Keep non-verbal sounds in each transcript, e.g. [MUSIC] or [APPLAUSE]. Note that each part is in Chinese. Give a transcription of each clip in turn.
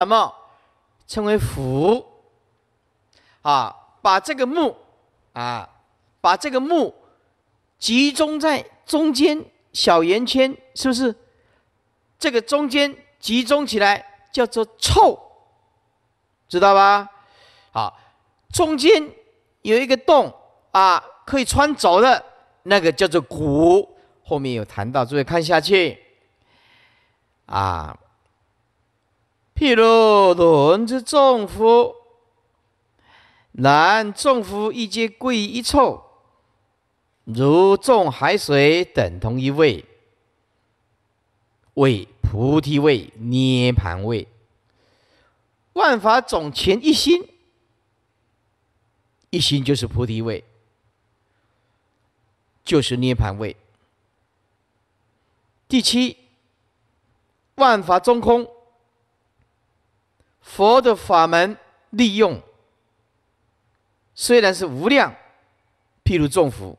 那么称为腐啊，把这个木啊，把这个木集中在中间小圆圈，是不是？这个中间集中起来叫做臭，知道吧？好，中间有一个洞啊，可以穿走的那个叫做骨，后面有谈到，注意看下去啊。譬如轮着众夫，然众夫一皆归一处，如众海水等同一味，为菩提味、涅盘味。万法总前一心，一心就是菩提味，就是涅盘味。第七，万法中空。佛的法门利用，虽然是无量，譬如众福，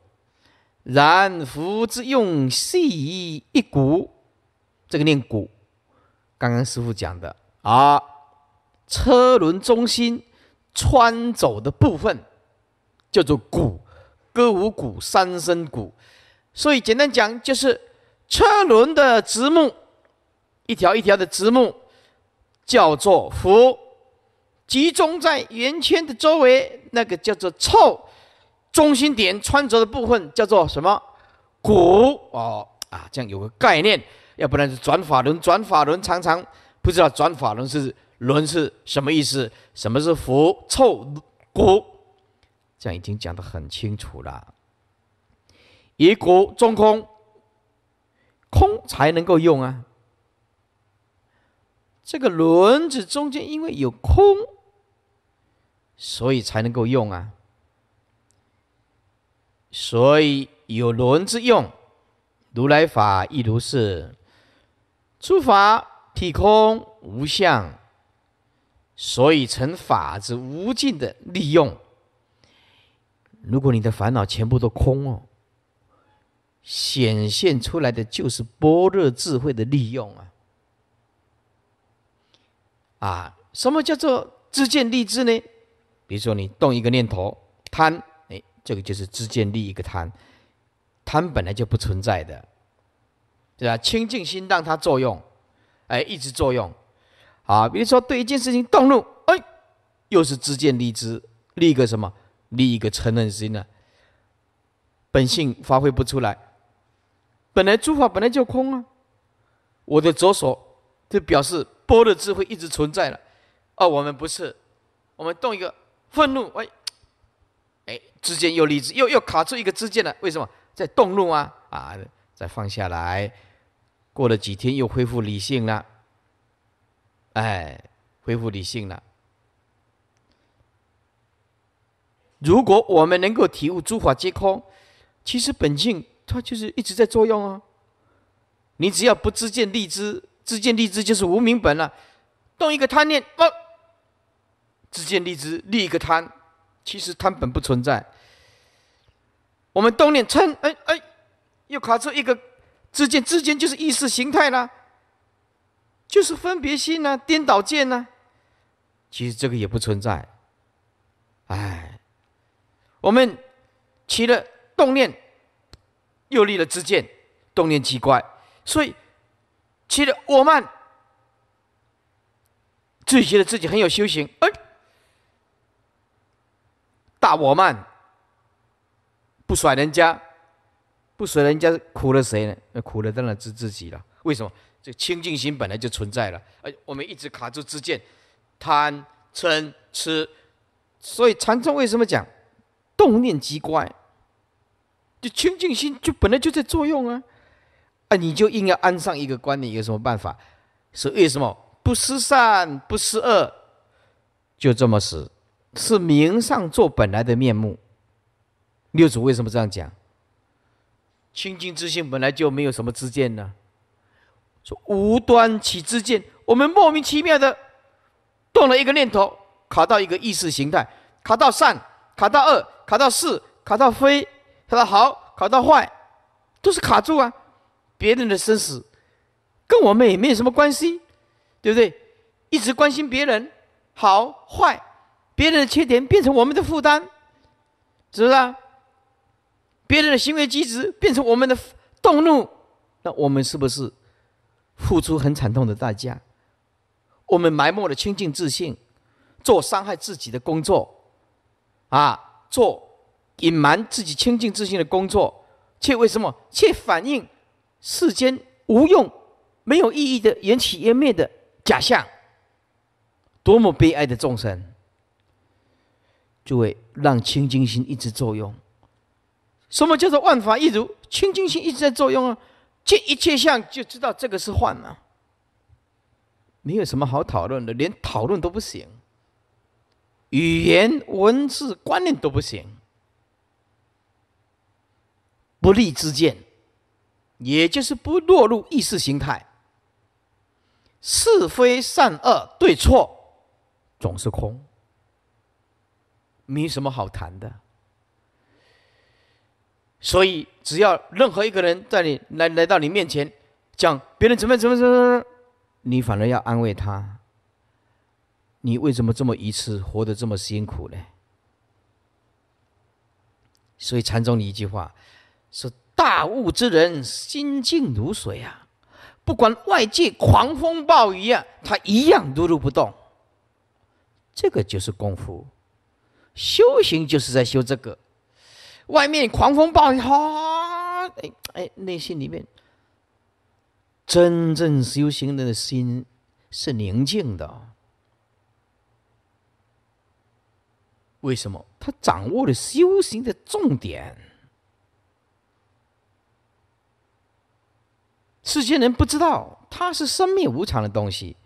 然福之用系一一股，这个念股。刚刚师傅讲的，啊，车轮中心穿走的部分叫做股，歌舞谷，三声谷，所以简单讲，就是车轮的直木，一条一条的直木。叫做符，集中在圆圈的周围，那个叫做臭，中心点穿着的部分叫做什么？骨哦啊，这样有个概念，要不然转法轮，转法轮常常不知道转法轮是轮是什么意思？什么是符，凑骨？这样已经讲得很清楚了，以骨中空，空才能够用啊。这个轮子中间因为有空，所以才能够用啊。所以有轮子用，如来法亦如是。诸法体空无相，所以成法之无尽的利用。如果你的烦恼全部都空哦，显现出来的就是般若智慧的利用啊。啊，什么叫做自见立知呢？比如说你动一个念头贪，哎，这个就是自见立一个贪，贪本来就不存在的，对吧？清净心让它作用，哎，一直作用。好，比如说对一件事情动怒，哎，又是自见立知，立一个什么？立一个嗔人心呢？本性发挥不出来，本来诸法本来就空啊。我的左手就表示。波的智慧一直存在了，哦，我们不是，我们动一个愤怒，哎，哎，之间有理智，又又卡住一个知间了，为什么在动怒啊？啊，再放下来，过了几天又恢复理性了，哎，恢复理性了。如果我们能够体悟诸法皆空，其实本性它就是一直在作用啊。你只要不自见、利知。自见立知就是无名本了，动一个贪念，哦，自见立知立一个贪，其实贪本不存在。我们动念嗔，哎哎，又卡出一个自见，自见就是意识形态啦，就是分别心呐，颠倒见呐，其实这个也不存在。哎，我们起了动念，又立了自见，动念奇怪，所以。我慢，自己觉得自己很有修行。哎，大我慢，不甩人家，不甩人家苦了谁呢？苦了当然是自己了。为什么？这清净心本来就存在了。哎，我们一直卡住自见、贪、嗔、痴，所以禅宗为什么讲动念即怪？这清净心就本来就在作用啊。那你就硬要安上一个观念，有什么办法？是为什么不失善，不失恶，就这么死，是名上做本来的面目。六祖为什么这样讲？清净之心本来就没有什么之见呢？说无端起之见，我们莫名其妙的动了一个念头，卡到一个意识形态，卡到善，卡到恶，卡到是，卡到非，卡到好，卡到坏，都是卡住啊。别人的生死，跟我们也没有什么关系，对不对？一直关心别人好坏，别人的缺点变成我们的负担，是不是啊？别人的行为举止变成我们的动怒，那我们是不是付出很惨痛的代价？我们埋没了清净自信，做伤害自己的工作，啊，做隐瞒自己清净自信的工作，却为什么？却反映。世间无用、没有意义的、缘起缘灭的假象，多么悲哀的众生！就会让清净心一直作用。什么叫做万法一如？清净心一直在作用啊！见一切相，就知道这个是幻啊！没有什么好讨论的？连讨论都不行，语言、文字、观念都不行，不利之见。也就是不落入意识形态，是非善恶对错，总是空，没什么好谈的。所以，只要任何一个人在你来来到你面前，讲别人怎么怎么怎么，你反而要安慰他。你为什么这么愚痴，活得这么辛苦呢？所以，禅宗里一句话说。大悟之人心静如水啊！不管外界狂风暴雨啊，他一样如如不动。这个就是功夫，修行就是在修这个。外面狂风暴雨，哈！哎哎，内心里面真正修行的心是宁静的。为什么？他掌握了修行的重点。世间人不知道，它是生命无常的东西。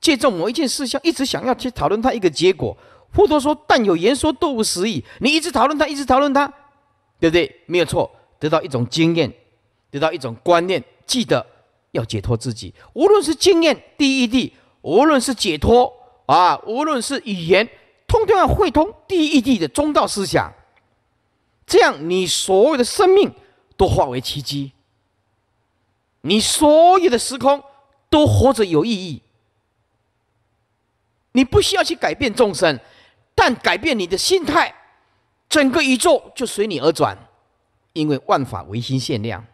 借助某一件事情，一直想要去讨论它一个结果。佛陀说：“但有言说，多无实意。”你一直讨论它，一直讨论它，对不对？没有错，得到一种经验，得到一种观念。记得要解脱自己。无论是经验第一地，无论是解脱啊，无论是语言，通通要汇通第一地的中道思想。这样，你所有的生命都化为契机。你所有的时空都活着有意义，你不需要去改变众生，但改变你的心态，整个宇宙就随你而转，因为万法唯心限量。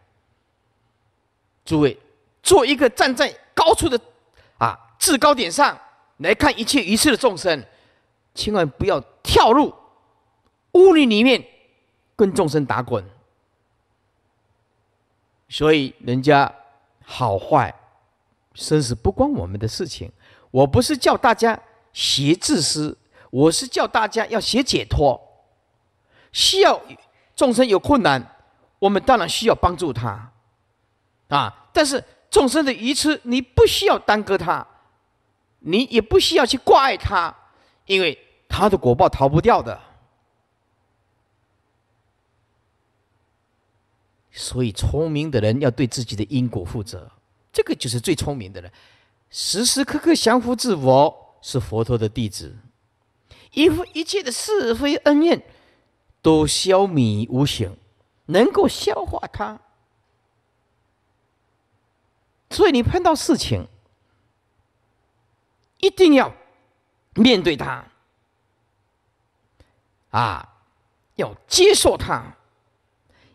诸位，做一个站在高处的，啊，制高点上来看一切一切的众生，千万不要跳入污泥里面跟众生打滚。所以，人家好坏生死不关我们的事情。我不是叫大家学自私，我是叫大家要学解脱。需要众生有困难，我们当然需要帮助他啊。但是众生的愚痴，你不需要耽搁他，你也不需要去挂碍他，因为他的果报逃不掉的。所以，聪明的人要对自己的因果负责，这个就是最聪明的人。时时刻刻降服自我，是佛陀的弟子，一一切的是非恩怨都消弭无形，能够消化它。所以，你碰到事情，一定要面对它，啊，要接受它。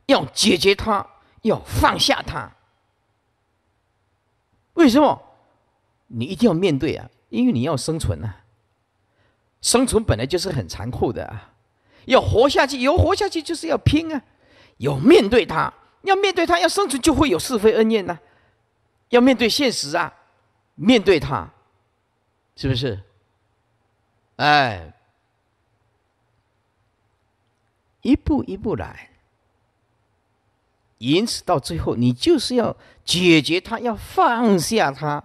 要解决它，要放下它。为什么？你一定要面对啊！因为你要生存啊！生存本来就是很残酷的啊！要活下去，有活下去就是要拼啊！有面对它，要面对它，要生存就会有是非恩怨呐！要面对现实啊，面对它，是不是？哎，一步一步来。因此，到最后，你就是要解决它，要放下它。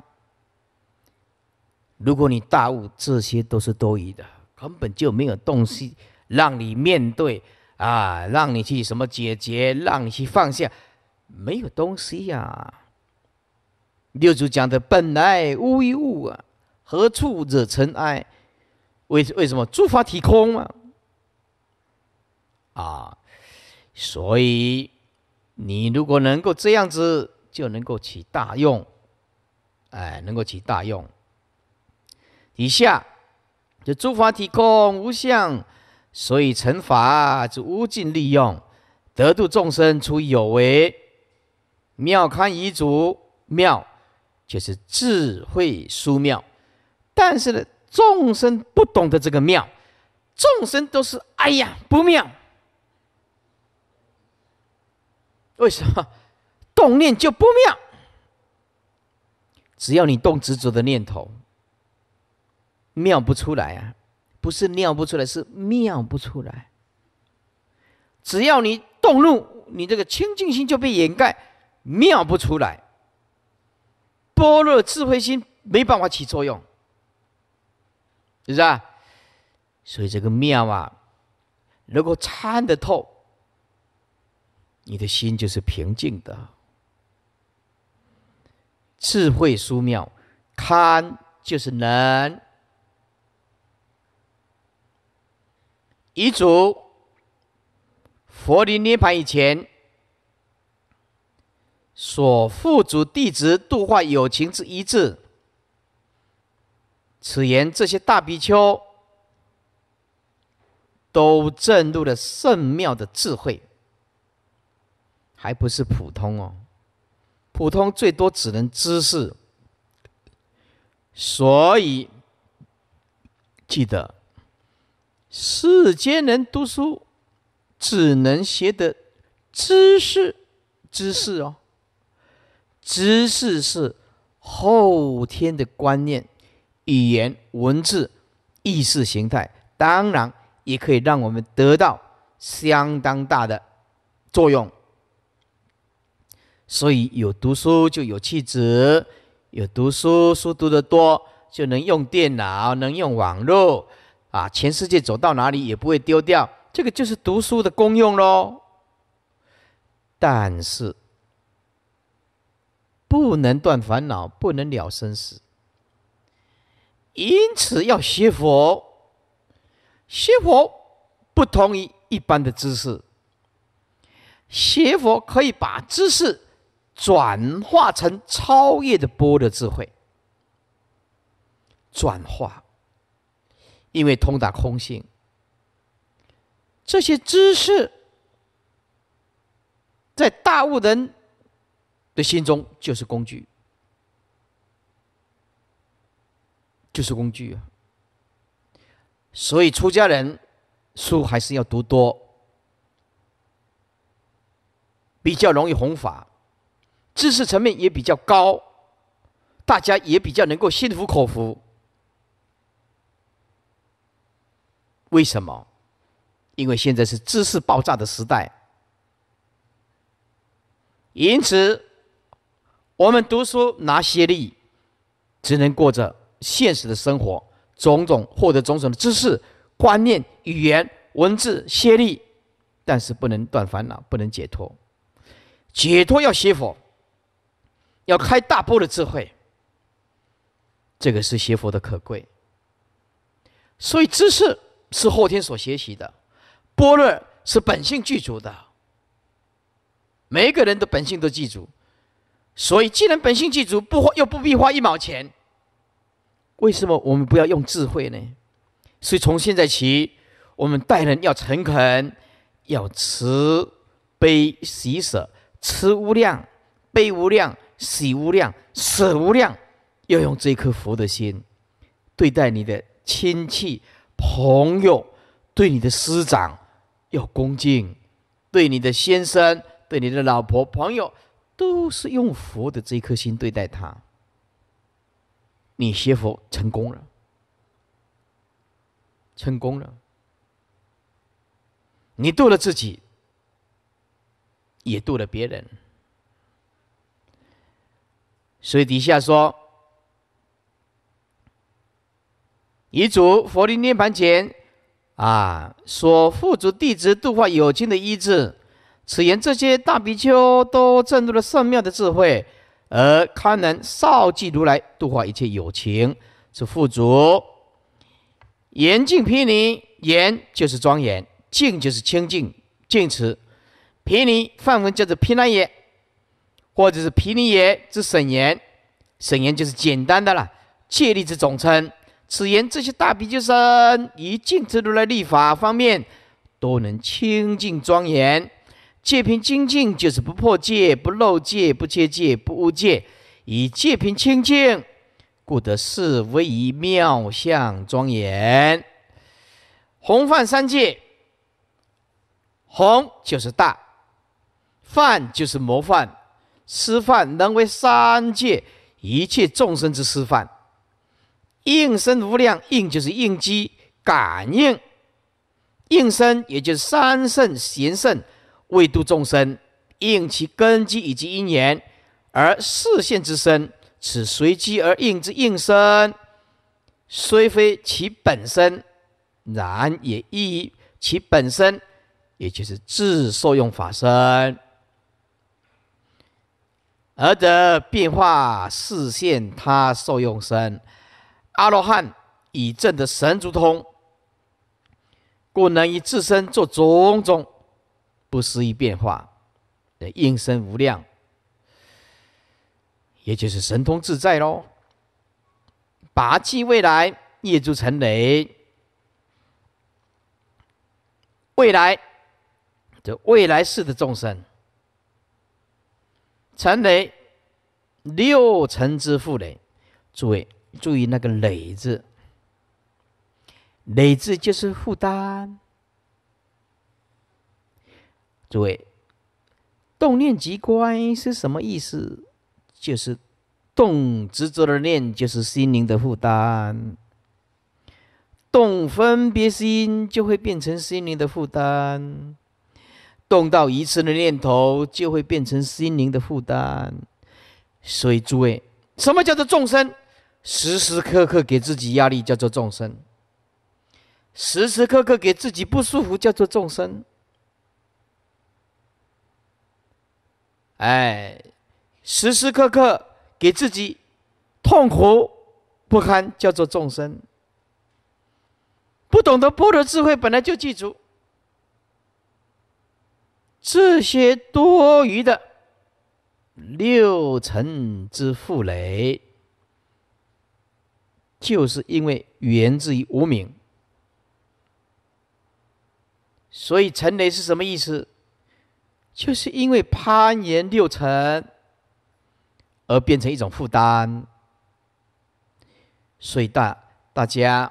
如果你大悟，这些都是多余的，根本就没有东西让你面对，啊，让你去什么解决，让你去放下，没有东西呀。六祖讲的“本来无一物啊，何处惹尘埃？”为为什么诸法体空啊？啊，所以。你如果能够这样子，就能够起大用，哎，能够起大用。以下，这诸法体空无相，所以成法之无尽利用，得度众生出有为。妙堪遗嘱妙，就是智慧殊妙，但是呢，众生不懂得这个妙，众生都是哎呀，不妙。为什么动念就不妙？只要你动执着的念头，妙不出来啊！不是妙不出来，是妙不出来。只要你动怒，你这个清净心就被掩盖，妙不出来。般若智慧心没办法起作用，是啊？所以这个妙啊，如果参得透。你的心就是平静的，智慧殊妙，堪就是能。遗嘱，佛离涅盘以前，所付嘱弟子度化友情之一字。此言这些大比丘都证入了圣妙的智慧。还不是普通哦，普通最多只能知识，所以记得，世间人读书只能学得知识，知识哦，知识是后天的观念、语言、文字、意识形态，当然也可以让我们得到相当大的作用。所以有读书就有气质，有读书书读得多，就能用电脑，能用网络，啊，全世界走到哪里也不会丢掉。这个就是读书的功用喽。但是不能断烦恼，不能了生死，因此要学佛。学佛不同于一般的知识，学佛可以把知识。转化成超越的波的智慧，转化，因为通达空性，这些知识在大悟人的心中就是工具，就是工具啊。所以出家人书还是要读多，比较容易弘法。知识层面也比较高，大家也比较能够心服口服。为什么？因为现在是知识爆炸的时代，因此我们读书拿学历，只能过着现实的生活，种种获得种种的知识、观念、语言、文字、学历，但是不能断烦恼，不能解脱。解脱要学佛。要开大波的智慧，这个是学佛的可贵。所以，知识是后天所学习的，波若是本性具足的。每一个人的本性都具足，所以既然本性具足，不花又不必花一毛钱。为什么我们不要用智慧呢？所以，从现在起，我们待人要诚恳，要慈悲喜舍，慈无量，悲无量。喜无量，舍无量，要用这颗佛的心对待你的亲戚、朋友，对你的师长要恭敬，对你的先生、对你的老婆、朋友，都是用佛的这颗心对待他，你学佛成功了，成功了，你度了自己，也度了别人。所以底下说，遗嘱佛利涅盘前，啊，所付诸弟子度化有情的意志，此言这些大比丘都证入了圣妙的智慧，而堪能绍继如来度化一切有情，是富足。严净毗尼，严就是庄严，净就是清净，净持。毗尼梵文叫做毗那耶。或者是毗尼耶之沈言，沈言就是简单的了。戒律之总称，此言这些大比丘僧，于净之如来立法方面，都能清净庄严。戒品清净就是不破戒、不漏戒、不缺戒、不污戒，以戒品清净，故得四威以妙相庄严。弘范三界，弘就是大，范就是模范。师范能为三界一切众生之师范，应身无量应就是应机感应，应身也就是三圣贤圣为度众生应其根基以及因缘而示现之身，此随机而应之应身虽非其本身，然也依其本身，也就是自受用法身。而得变化视现，他受用身，阿罗汉以正的神足通，故能以自身做种种不思议变化，应身无量，也就是神通自在喽。拔济未来业诸成雷，未来这未来世的众生。成雷，六层之负雷。诸位注意那个“累”字，“累”字就是负担。诸位，动念即乖是什么意思？就是动执着的念，就是心灵的负担；动分别心，就会变成心灵的负担。动到一次的念头，就会变成心灵的负担。所以，诸位，什么叫做众生？时时刻刻给自己压力，叫做众生；时时刻刻给自己不舒服，叫做众生；哎，时时刻刻给自己痛苦不堪，叫做众生。不懂得波夺智慧，本来就具足。这些多余的六层之负累，就是因为源自于无名。所以成雷是什么意思？就是因为攀岩六层而变成一种负担，所以大大家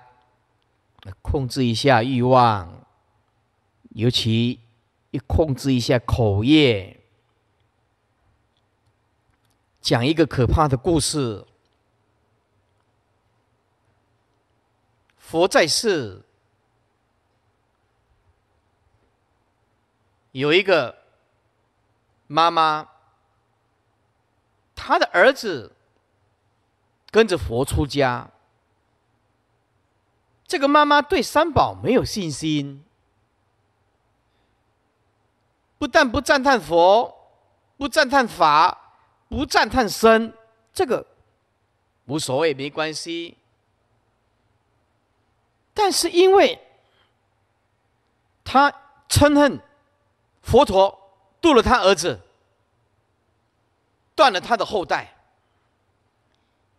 控制一下欲望，尤其。控制一下口业，讲一个可怕的故事。佛在世，有一个妈妈，她的儿子跟着佛出家。这个妈妈对三宝没有信心。不但不赞叹佛，不赞叹法，不赞叹僧，这个无所谓，没关系。但是因为他嗔恨佛陀渡了他儿子，断了他的后代，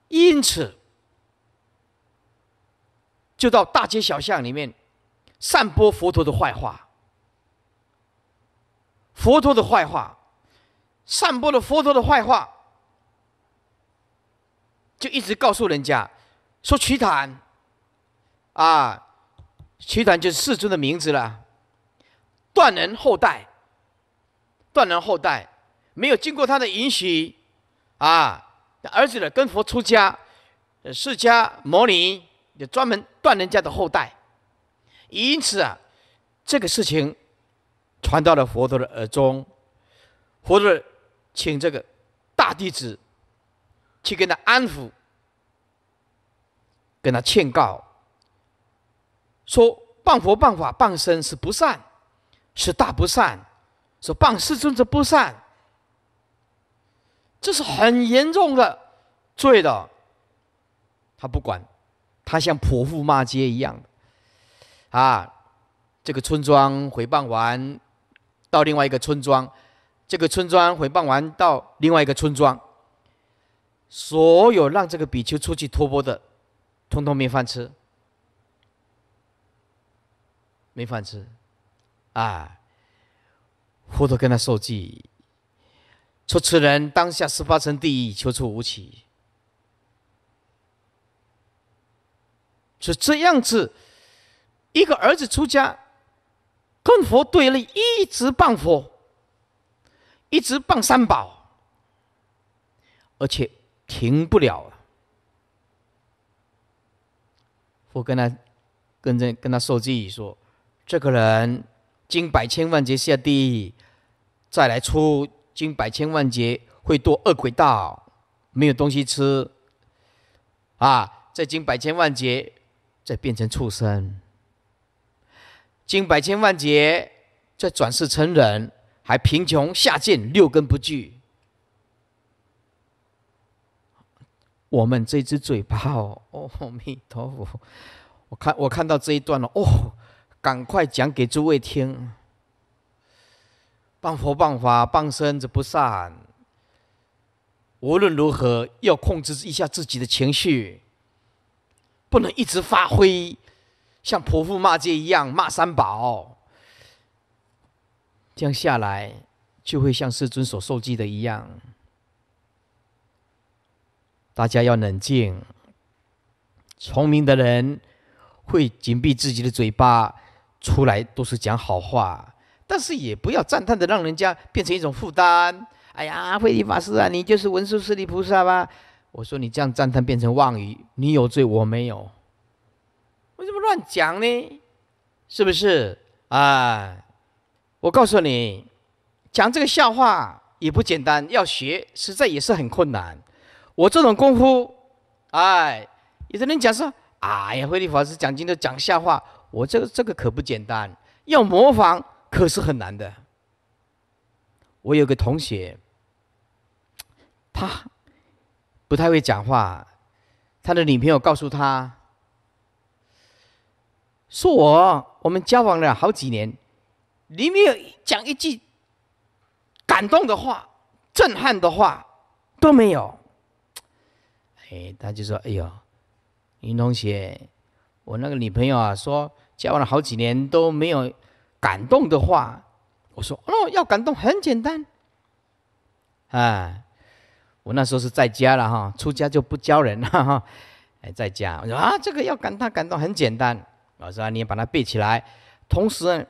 因此就到大街小巷里面散播佛陀的坏话。佛陀的坏话，散播了佛陀的坏话，就一直告诉人家说瞿昙，啊，瞿昙就是世尊的名字了，断人后代，断人后代，没有经过他的允许，啊，儿子呢跟佛出家，释迦牟尼也专门断人家的后代，因此啊，这个事情。传到了佛陀的耳中，佛陀请这个大弟子去跟他安抚，跟他劝告，说谤佛谤法谤身是不善，是大不善，说办世尊者不善，这是很严重的罪的。他不管，他像泼妇骂街一样，啊，这个村庄毁谤完。到另外一个村庄，这个村庄毁谤完，到另外一个村庄，所有让这个比丘出去托钵的，通通没饭吃，没饭吃，啊！佛陀跟他授记：出此人当下十八层地，狱求出无期，就这样子，一个儿子出家。跟佛对立，一直谤佛，一直谤三宝，而且停不了。我跟他，跟这跟他说偈说：，这个人经百千万劫下地，再来出经百千万劫会堕恶鬼道，没有东西吃，啊，再经百千万劫，再变成畜生。经百千万劫，再转世成人，还贫穷下贱，六根不具。我们这只嘴巴哦，阿弥陀佛！我看我看到这一段了哦，赶快讲给诸位听。谤佛谤法谤身者不善，无论如何要控制一下自己的情绪，不能一直发挥。像泼妇骂街一样骂三宝，这样下来就会像世尊所受记的一样。大家要冷静。聪明的人会紧闭自己的嘴巴，出来都是讲好话，但是也不要赞叹的让人家变成一种负担。哎呀，阿弥法师啊，你就是文殊师利菩萨吧？我说你这样赞叹变成妄语，你有罪，我没有。怎么乱讲呢？是不是？啊！我告诉你，讲这个笑话也不简单，要学实在也是很困难。我这种功夫，哎，有的人讲说：“哎呀，慧律法师讲经都讲笑话，我这个这个可不简单，要模仿可是很难的。”我有个同学，他不太会讲话，他的女朋友告诉他。说我我们交往了好几年，你没有讲一句感动的话、震撼的话都没有。哎，他就说：“哎呦，云同学，我那个女朋友啊，说交往了好几年都没有感动的话。”我说：“哦，要感动很简单。”啊，我那时候是在家了哈，出家就不教人了哈。哎，在家我说啊，这个要感他感动很简单。老师啊，你也把它背起来。同时，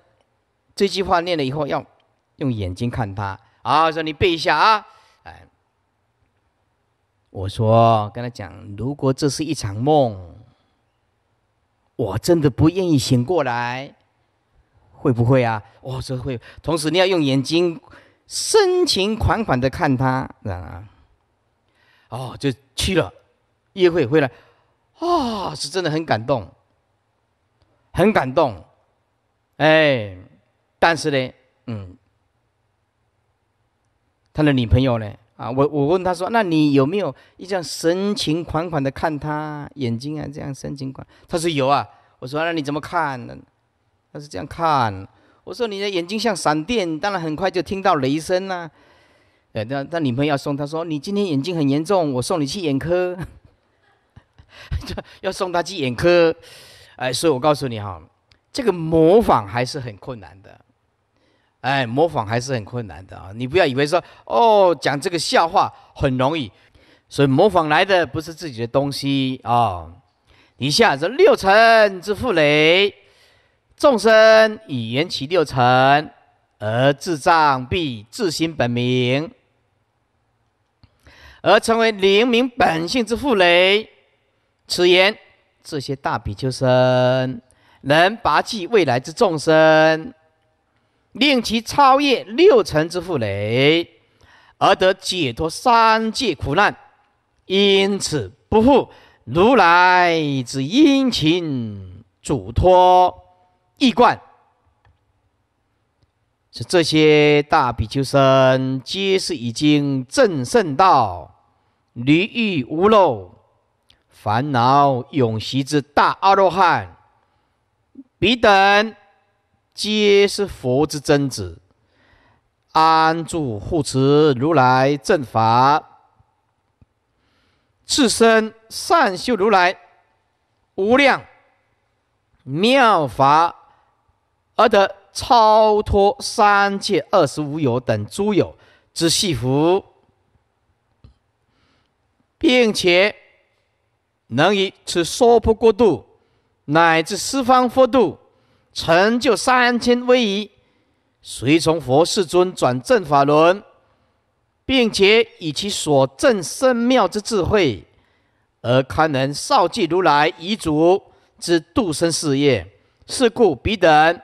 这句话念了以后，要用眼睛看他。啊，说你背一下啊。哎，我说跟他讲，如果这是一场梦，我真的不愿意醒过来，会不会啊？哦，这会。同时，你要用眼睛深情款款的看他，啊。哦，就去了，约会回来，啊，是真的很感动。很感动，哎，但是呢，嗯，他的女朋友呢？啊，我我问他说：“那你有没有这样深情款款的看他眼睛啊？这样深情款？”他说：“有啊。”我说：“那你怎么看呢？他是这样看。我说：“你的眼睛像闪电，当然很快就听到雷声啦。”哎，那他女朋友要送，他说：“你今天眼睛很严重，我送你去眼科。” [LAUGHS] 要送他去眼科。哎，所以我告诉你哈，这个模仿还是很困难的。哎，模仿还是很困难的啊！你不要以为说哦，讲这个笑话很容易，所以模仿来的不是自己的东西啊。以下这六尘之负累，众生以缘起六尘，而智障必自心本明，而成为灵明本性之负累，此言。这些大比丘僧能拔济未来之众生，令其超越六层之负累，而得解脱三界苦难。因此不负如来之殷勤嘱托，义贯是这些大比丘僧皆是已经正圣道离欲无漏。烦恼永息之大阿罗汉，彼等皆是佛之真子，安住护持如来正法，自生善修如来无量妙法，而得超脱三界二十五有等诸有之系福，并且。能以此娑婆国度，乃至十方佛度，成就三千威仪，随从佛世尊转正法轮，并且以其所证深妙之智慧，而堪能绍继如来遗嘱之度生事业。是故彼等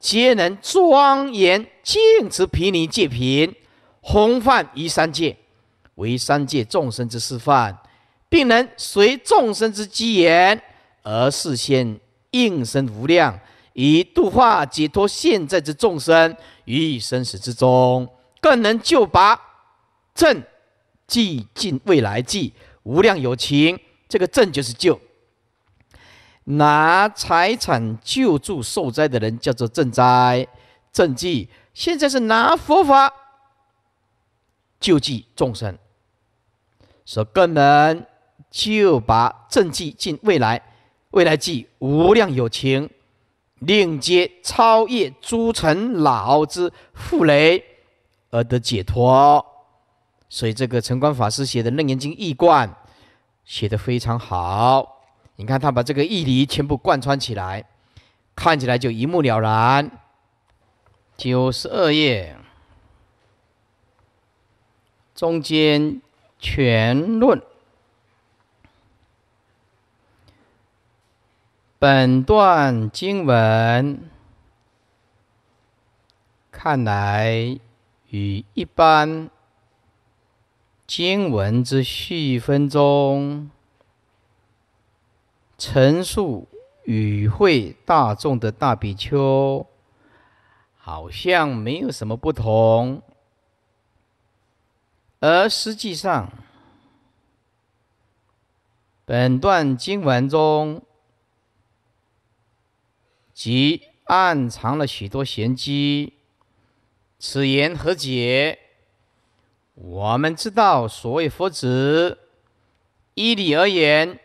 皆能庄严净持毗尼戒品，弘范于三界，为三界众生之示范。并能随众生之机缘而事先应生无量，以度化解脱现在之众生于生死之中，更能救拔正济尽未来济无量有情。这个“正”就是救，拿财产救助受灾的人叫做赈灾赈济。现在是拿佛法救济众生，所更能。就把正计进未来，未来计无量有情，令皆超越诸尘老之负累，而得解脱。所以这个陈光法师写的楞严经一贯，写的非常好。你看他把这个义理全部贯穿起来，看起来就一目了然。九十二页中间全论。本段经文看来与一般经文之序分中陈述与会大众的大比丘好像没有什么不同，而实际上本段经文中。即暗藏了许多玄机，此言何解？我们知道，所谓佛子，依理而言，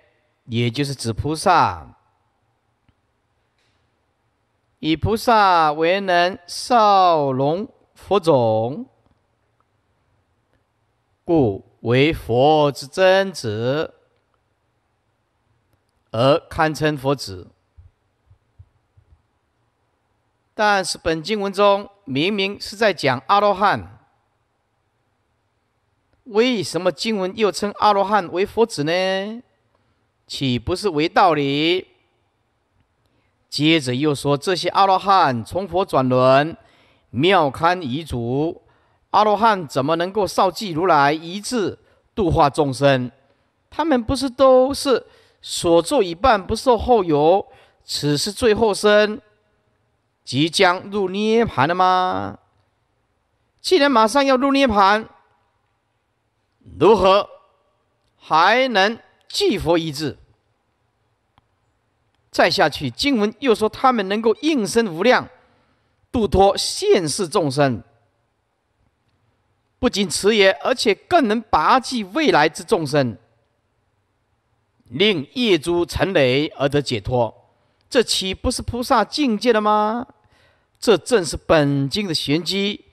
也就是指菩萨。以菩萨为能绍龙佛种，故为佛之真子，而堪称佛子。但是本经文中明明是在讲阿罗汉，为什么经文又称阿罗汉为佛子呢？岂不是为道理？接着又说这些阿罗汉从佛转轮，妙堪遗嘱，阿罗汉怎么能够少记如来一字，度化众生？他们不是都是所作已办，不受后有，此是最后生。即将入涅盘了吗？既然马上要入涅盘，如何还能记佛一致？再下去，经文又说他们能够应生无量，度脱现世众生，不仅此也，而且更能拔济未来之众生，令业诸成累而得解脱，这岂不是菩萨境界了吗？这正是本经的玄机，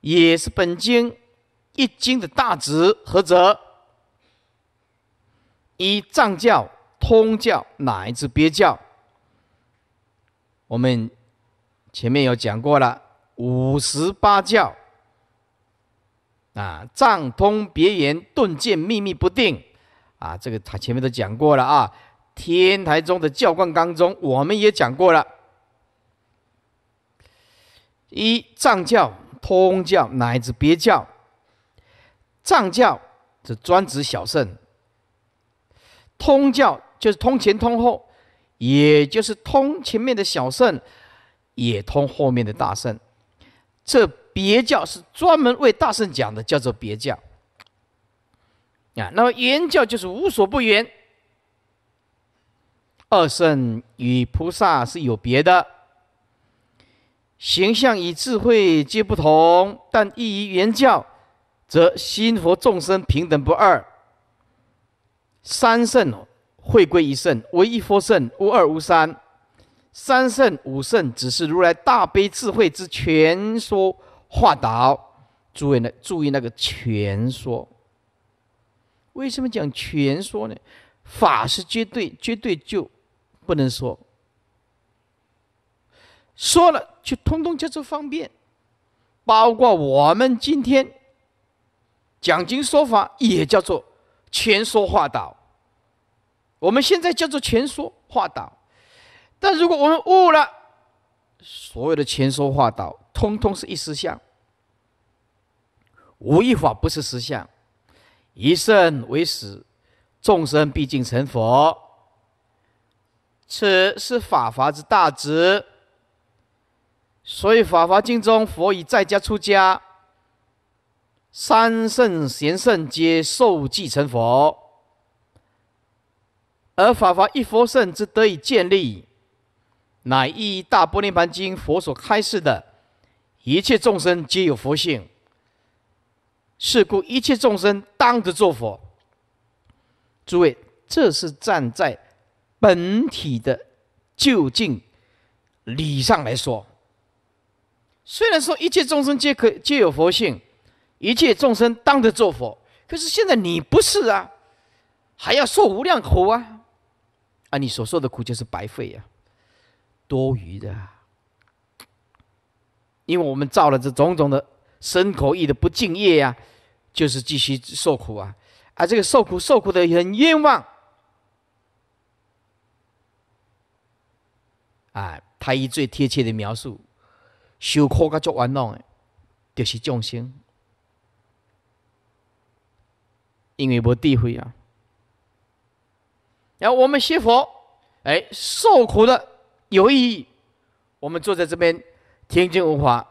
也是本经一经的大旨何则？一藏教、通教哪一别教？我们前面有讲过了，五十八教啊，藏通别言顿渐秘密不定啊，这个他前面都讲过了啊。天台中的教观纲中，我们也讲过了。一藏教、通教乃至别教，藏教是专指小圣；通教就是通前通后，也就是通前面的小圣，也通后面的大圣。这别教是专门为大圣讲的，叫做别教。啊，那么圆教就是无所不圆。二圣与菩萨是有别的。形象与智慧皆不同，但异于原教，则心佛众生平等不二。三圣哦，会归一圣，唯一佛圣，无二无三。三圣五圣只是如来大悲智慧之全说化导。注意那，注意那个全说。为什么讲全说呢？法是绝对，绝对就不能说。说了。就通通叫做方便，包括我们今天讲经说法，也叫做全说化导。我们现在叫做全说化导，但如果我们悟了，所有的全说化导，通通是一实相，无一法不是实相，以圣为师，众生毕竟成佛，此是法华之大旨。所以，《法华经》中佛已在家出家，三圣、贤圣皆受记成佛。而法华一佛圣之得以建立，乃依《大波涅盘经》佛所开示的，一切众生皆有佛性。是故，一切众生当得作佛。诸位，这是站在本体的究竟理上来说。虽然说一切众生皆可皆有佛性，一切众生当得作佛，可是现在你不是啊，还要受无量苦啊！啊，你所受的苦就是白费呀，多余的。因为我们造了这种种的身口意的不敬业呀，就是继续受苦啊，啊，这个受苦受苦的很冤枉。哎，他以最贴切的描述。受苦甲足冤枉的，就是众生，因为无智慧啊。然后我们学佛，哎，受苦的有意义。我们坐在这边，天真无华，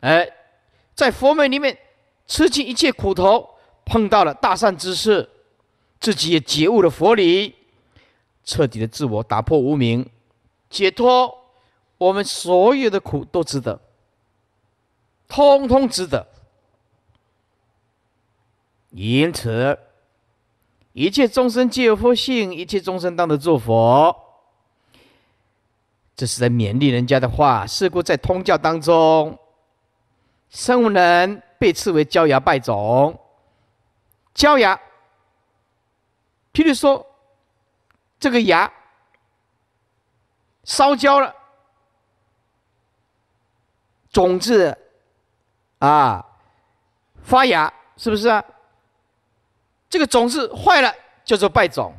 哎，在佛门里面吃尽一切苦头，碰到了大善之事，自己也觉悟了佛理，彻底的自我打破无明，解脱。我们所有的苦都值得，通通值得。因此，一切众生皆有佛性，一切众生当得作佛。这是在勉励人家的话。是故在通教当中，生物人被赐为骄牙败种。骄牙，譬如说，这个牙烧焦了。种子，啊，发芽是不是啊？这个种子坏了叫做败种。